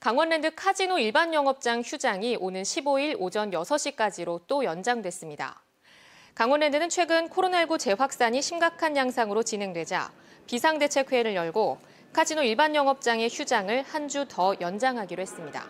강원랜드 카지노 일반 영업장 휴장이 오는 15일 오전 6시까지로 또 연장됐습니다. 강원랜드는 최근 코로나19 재확산이 심각한 양상으로 진행되자 비상대책회의를 열고 카지노 일반 영업장의 휴장을 한 주 더 연장하기로 했습니다.